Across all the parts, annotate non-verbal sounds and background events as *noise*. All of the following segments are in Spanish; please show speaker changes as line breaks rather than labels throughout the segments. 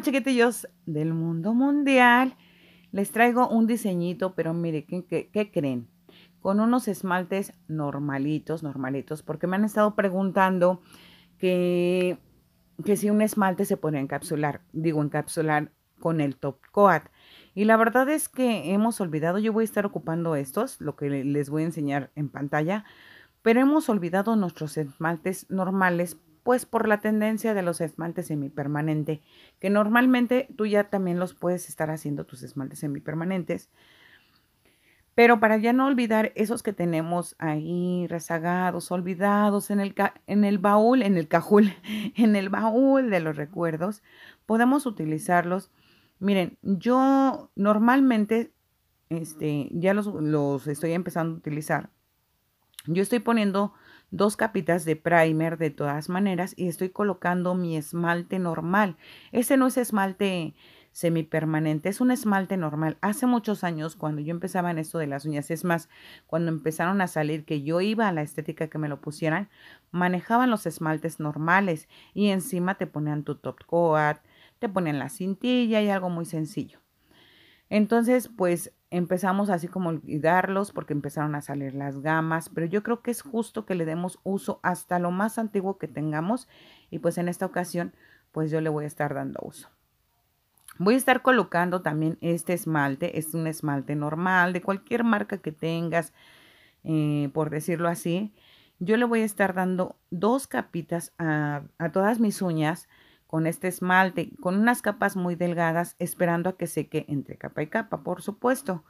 chiquitillos del mundo mundial, les traigo un diseñito, pero mire, ¿qué, creen? Con unos esmaltes normalitos, normalitos, porque me han estado preguntando que, que si un esmalte se podría encapsular, digo encapsular con el top coat. Y la verdad es que hemos olvidado, yo voy a estar ocupando estos, lo que les voy a enseñar en pantalla, pero hemos olvidado nuestros esmaltes normales pues por la tendencia de los esmaltes semipermanente, que normalmente tú ya también los puedes estar haciendo tus esmaltes semipermanentes. Pero para ya no olvidar esos que tenemos ahí rezagados, olvidados en el, en el baúl, en el cajul, *laughs* en el baúl de los recuerdos, podemos utilizarlos. Miren, yo normalmente este, ya los estoy empezando a utilizar. Yo estoy poniendo dos capitas de primer de todas maneras y estoy colocando mi esmalte normal. ese no es esmalte semipermanente, es un esmalte normal. Hace muchos años cuando yo empezaba en esto de las uñas, es más, cuando empezaron a salir que yo iba a la estética que me lo pusieran, manejaban los esmaltes normales y encima te ponían tu top coat, te ponían la cintilla y algo muy sencillo. Entonces, pues empezamos así como olvidarlos porque empezaron a salir las gamas, pero yo creo que es justo que le demos uso hasta lo más antiguo que tengamos y pues en esta ocasión pues yo le voy a estar dando uso. Voy a estar colocando también este esmalte, es un esmalte normal de cualquier marca que tengas, eh, por decirlo así. Yo le voy a estar dando dos capitas a, a todas mis uñas con este esmalte, con unas capas muy delgadas, esperando a que seque entre capa y capa, por supuesto.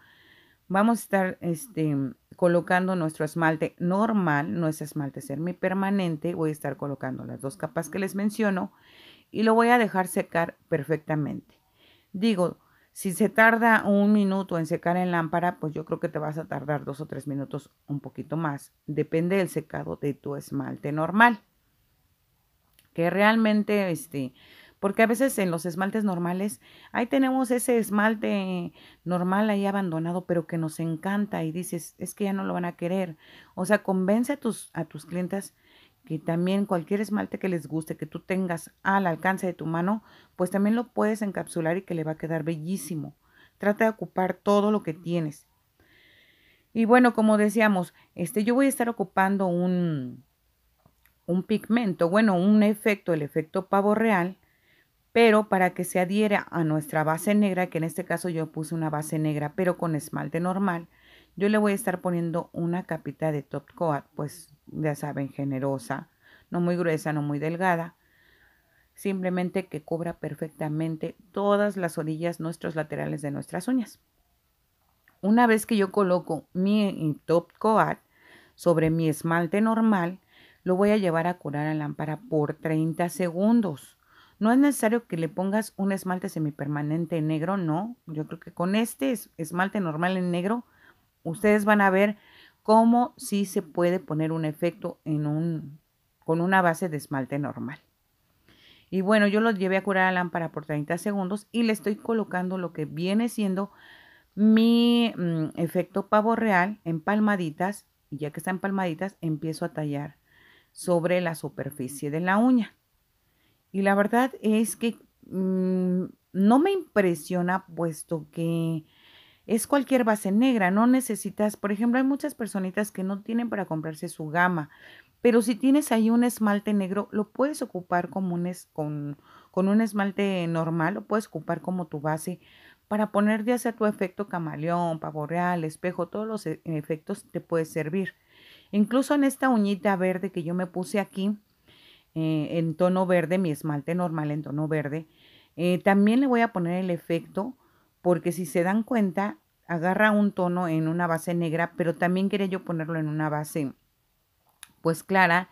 Vamos a estar este, colocando nuestro esmalte normal, no es esmalte semipermanente, voy a estar colocando las dos capas que les menciono y lo voy a dejar secar perfectamente. Digo, si se tarda un minuto en secar en lámpara, pues yo creo que te vas a tardar dos o tres minutos un poquito más. Depende del secado de tu esmalte normal que realmente, este, porque a veces en los esmaltes normales, ahí tenemos ese esmalte normal ahí abandonado, pero que nos encanta y dices, es que ya no lo van a querer. O sea, convence a tus, a tus clientas que también cualquier esmalte que les guste, que tú tengas al alcance de tu mano, pues también lo puedes encapsular y que le va a quedar bellísimo. Trata de ocupar todo lo que tienes. Y bueno, como decíamos, este, yo voy a estar ocupando un, un pigmento, bueno, un efecto, el efecto pavo real, pero para que se adhiera a nuestra base negra, que en este caso yo puse una base negra, pero con esmalte normal, yo le voy a estar poniendo una capita de top coat, pues ya saben, generosa, no muy gruesa, no muy delgada, simplemente que cubra perfectamente todas las orillas, nuestros laterales de nuestras uñas. Una vez que yo coloco mi top coat sobre mi esmalte normal, lo voy a llevar a curar a lámpara por 30 segundos. No es necesario que le pongas un esmalte semipermanente negro, no. Yo creo que con este esmalte normal en negro, ustedes van a ver cómo sí se puede poner un efecto en un, con una base de esmalte normal. Y bueno, yo lo llevé a curar a lámpara por 30 segundos y le estoy colocando lo que viene siendo mi mm, efecto pavo real en palmaditas. Y ya que está en palmaditas, empiezo a tallar sobre la superficie de la uña. Y la verdad es que mm, no me impresiona puesto que es cualquier base negra, no necesitas, por ejemplo, hay muchas personitas que no tienen para comprarse su gama, pero si tienes ahí un esmalte negro, lo puedes ocupar como un con, con un esmalte normal, lo puedes ocupar como tu base para poner ya sea tu efecto camaleón, pavo real, espejo, todos los e, efectos te puede servir. Incluso en esta uñita verde que yo me puse aquí, eh, en tono verde, mi esmalte normal en tono verde, eh, también le voy a poner el efecto porque si se dan cuenta, agarra un tono en una base negra, pero también quería yo ponerlo en una base pues clara.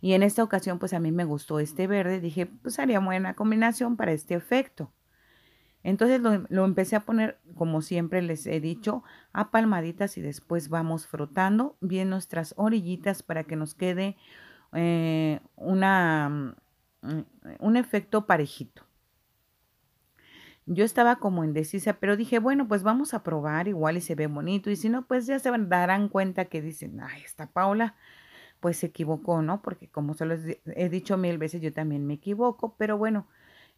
Y en esta ocasión pues a mí me gustó este verde, dije pues haría buena combinación para este efecto. Entonces lo, empecé a poner, como siempre les he dicho, a palmaditas y después vamos frotando bien nuestras orillitas para que nos quede eh, una, mm, un efecto parejito. Yo estaba como indecisa, pero dije, bueno, pues vamos a probar igual y se ve bonito. Y si no, pues ya se darán cuenta que dicen, ay, esta Paula, pues se equivocó, ¿no? Porque como se los he dicho mil veces, yo también me equivoco, pero bueno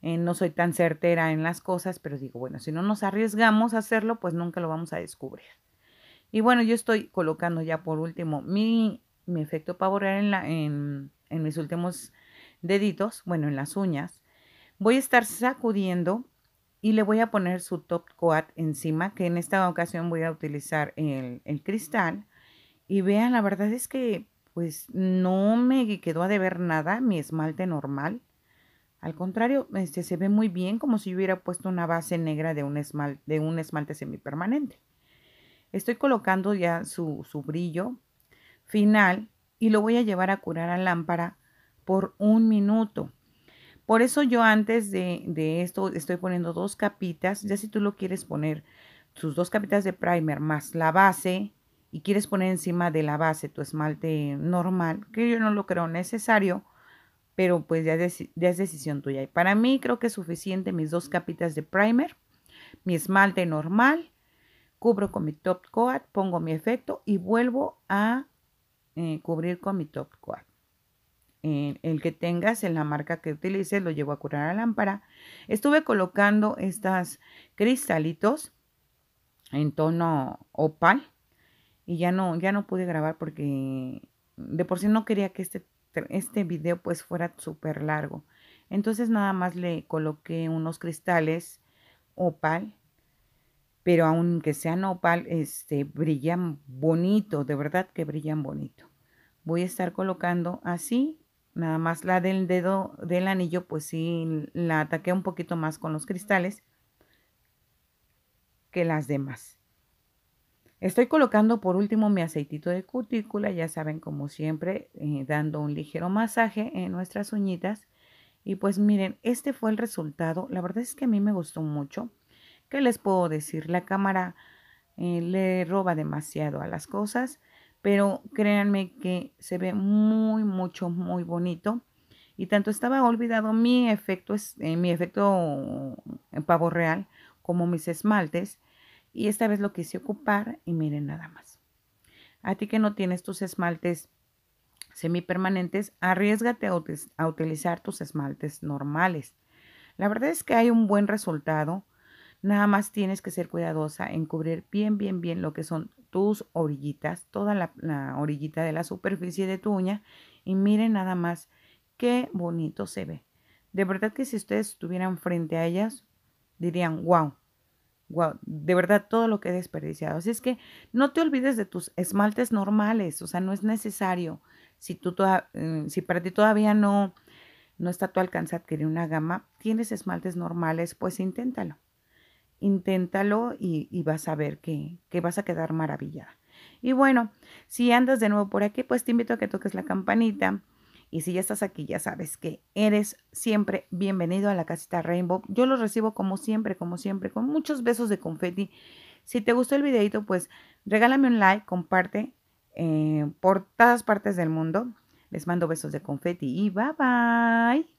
no soy tan certera en las cosas, pero digo, bueno, si no nos arriesgamos a hacerlo, pues nunca lo vamos a descubrir. Y bueno, yo estoy colocando ya por último mi, mi efecto pavoral en, en, en mis últimos deditos, bueno, en las uñas. Voy a estar sacudiendo y le voy a poner su top coat encima, que en esta ocasión voy a utilizar el, el cristal. Y vean, la verdad es que pues no me quedó a deber nada mi esmalte normal. Al contrario, este, se ve muy bien como si yo hubiera puesto una base negra de un, esmalte semipermanente. Estoy colocando ya su, brillo final y lo voy a llevar a curar a lámpara por un minuto. Por eso yo antes de, de, esto estoy poniendo dos capitas. Ya si tú lo quieres poner, tus dos capitas de primer más la base y quieres poner encima de la base tu esmalte normal, que yo no lo creo necesario, pero pues ya es, decisión tuya. Y para mí creo que es suficiente mis dos capitas de primer, mi esmalte normal, cubro con mi top coat, pongo mi efecto y vuelvo a eh, cubrir con mi top coat. Eh, el que tengas en la marca que utilices lo llevo a curar a la lámpara. Estuve colocando estas cristalitos en tono opal y ya no, ya no pude grabar porque de por sí no quería que este este, este video pues fuera súper largo. Entonces nada más le coloqué unos cristales opal, pero aunque sean opal, este, brillan bonito, de verdad que brillan bonito. Voy a estar colocando así, nada más la del dedo del anillo, pues sí, la ataqué un poquito más con los cristales que las demás. Estoy colocando por último mi aceitito de cutícula, ya saben como siempre, eh, dando un ligero masaje en nuestras uñitas. Y pues miren, este fue el resultado. La verdad es que a mí me gustó mucho. ¿Qué les puedo decir? La cámara eh, le roba demasiado a las cosas, pero créanme que se ve muy, mucho, muy bonito. Y tanto estaba olvidado mi efecto, eh, mi efecto en pavo real como mis esmaltes y esta vez lo quise ocupar y miren nada más. A ti que no tienes tus esmaltes semipermanentes, arriesgate a, a utilizar tus esmaltes normales. La verdad es que hay un buen resultado. Nada más tienes que ser cuidadosa en cubrir bien, bien, bien lo que son tus orillitas, toda la, la, orillita de la superficie de tu uña. Y miren nada más qué bonito se ve. De verdad que si ustedes estuvieran frente a ellas, dirían, wow, de verdad todo lo que he desperdiciado. Así es que no te olvides de tus esmaltes normales, o sea, no es necesario. Si, tú eh, si para ti todavía no, no está tu alcance adquirir una gama, tienes esmaltes normales, pues inténtalo. Inténtalo y, vas a ver que, que vas a quedar maravillada. Y bueno, si andas de nuevo por aquí, pues te invito a que toques la campanita y si ya estás aquí, ya sabes que eres siempre bienvenido a la casita Rainbow. Yo los recibo como siempre, como siempre, con muchos besos de confeti. Si te gustó el videito, pues regálame un like, comparte eh, por todas partes del mundo. Les mando besos de confeti y bye bye.